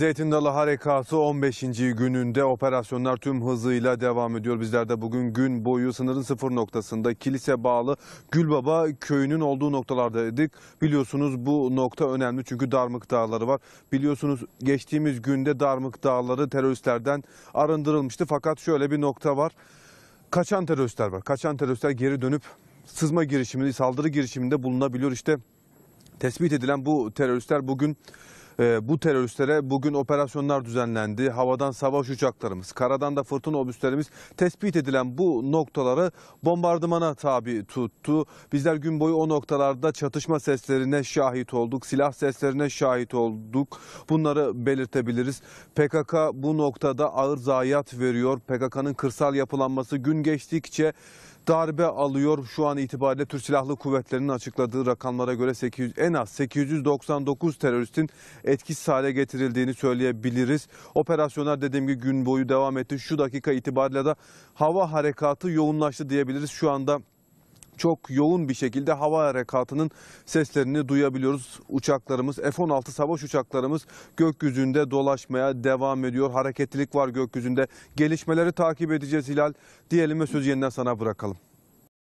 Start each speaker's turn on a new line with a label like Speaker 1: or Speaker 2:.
Speaker 1: Zeytin Dalı Harekatı 15. gününde operasyonlar tüm hızıyla devam ediyor. Bizler de bugün gün boyu sınırın sıfır noktasında kilise bağlı Gülbaba köyünün olduğu noktalardaydık. Biliyorsunuz bu nokta önemli çünkü Darmık Dağları var. Biliyorsunuz geçtiğimiz günde Darmık Dağları teröristlerden arındırılmıştı. Fakat şöyle bir nokta var. Kaçan teröristler var. Kaçan teröristler geri dönüp sızma girişiminde, saldırı girişiminde bulunabiliyor. İşte tespit edilen bu teröristler bugün ee, bu teröristlere bugün operasyonlar düzenlendi. Havadan savaş uçaklarımız, karadan da fırtına obüslerimiz tespit edilen bu noktaları bombardımana tabi tuttu. Bizler gün boyu o noktalarda çatışma seslerine şahit olduk, silah seslerine şahit olduk. Bunları belirtebiliriz. PKK bu noktada ağır zayiat veriyor. PKK'nın kırsal yapılanması gün geçtikçe darbe alıyor. Şu an itibariyle Türk Silahlı Kuvvetleri'nin açıkladığı rakamlara göre 800, en az 899 teröristin etkisiz hale getirildiğini söyleyebiliriz. Operasyonlar dediğim gibi gün boyu devam etti. Şu dakika itibariyle de hava harekatı yoğunlaştı diyebiliriz. Şu anda çok yoğun bir şekilde hava harekatının seslerini duyabiliyoruz. Uçaklarımız, F-16 savaş uçaklarımız gökyüzünde dolaşmaya devam ediyor. Hareketlilik var gökyüzünde. Gelişmeleri takip edeceğiz Hilal. Diyelim ve sözü yeniden sana bırakalım.